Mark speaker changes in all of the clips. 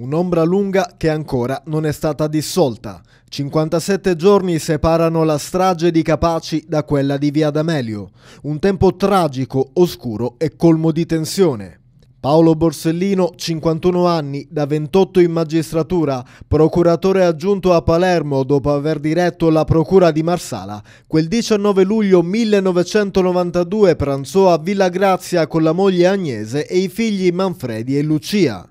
Speaker 1: Un'ombra lunga che ancora non è stata dissolta. 57 giorni separano la strage di Capaci da quella di Via D'Amelio. Un tempo tragico, oscuro e colmo di tensione. Paolo Borsellino, 51 anni, da 28 in magistratura, procuratore aggiunto a Palermo dopo aver diretto la procura di Marsala, quel 19 luglio 1992 pranzò a Villa Grazia con la moglie Agnese e i figli Manfredi e Lucia.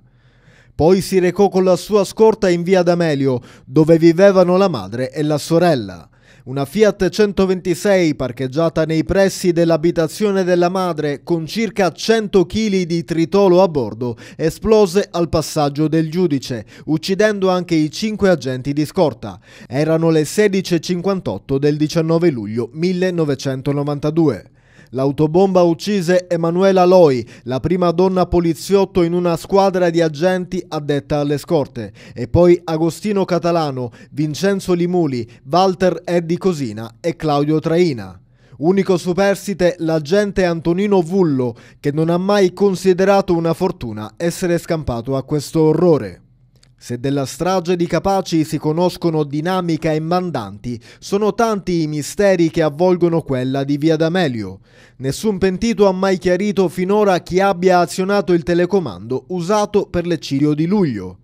Speaker 1: Poi si recò con la sua scorta in via D'Amelio, dove vivevano la madre e la sorella. Una Fiat 126 parcheggiata nei pressi dell'abitazione della madre con circa 100 kg di tritolo a bordo esplose al passaggio del giudice, uccidendo anche i cinque agenti di scorta. Erano le 16.58 del 19 luglio 1992. L'autobomba uccise Emanuela Loi, la prima donna poliziotto in una squadra di agenti addetta alle scorte, e poi Agostino Catalano, Vincenzo Limuli, Walter Eddi Cosina e Claudio Traina. Unico superstite l'agente Antonino Vullo, che non ha mai considerato una fortuna essere scampato a questo orrore. Se della strage di Capaci si conoscono dinamica e mandanti, sono tanti i misteri che avvolgono quella di Via D'Amelio. Nessun pentito ha mai chiarito finora chi abbia azionato il telecomando usato per l'eccidio di luglio.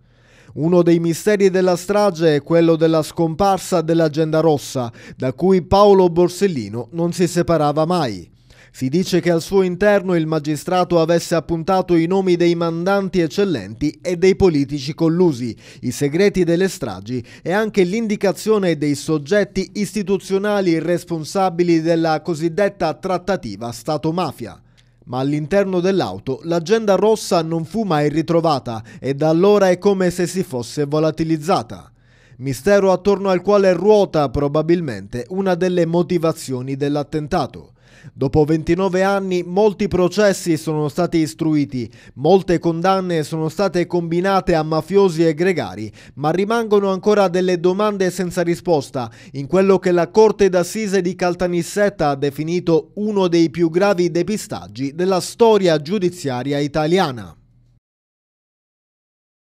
Speaker 1: Uno dei misteri della strage è quello della scomparsa dell'agenda rossa, da cui Paolo Borsellino non si separava mai. Si dice che al suo interno il magistrato avesse appuntato i nomi dei mandanti eccellenti e dei politici collusi, i segreti delle stragi e anche l'indicazione dei soggetti istituzionali responsabili della cosiddetta trattativa Stato-mafia ma all'interno dell'auto l'agenda rossa non fu mai ritrovata e da allora è come se si fosse volatilizzata mistero attorno al quale ruota probabilmente una delle motivazioni dell'attentato. Dopo 29 anni molti processi sono stati istruiti, molte condanne sono state combinate a mafiosi e gregari, ma rimangono ancora delle domande senza risposta in quello che la Corte d'Assise di Caltanissetta ha definito uno dei più gravi depistaggi della storia giudiziaria italiana.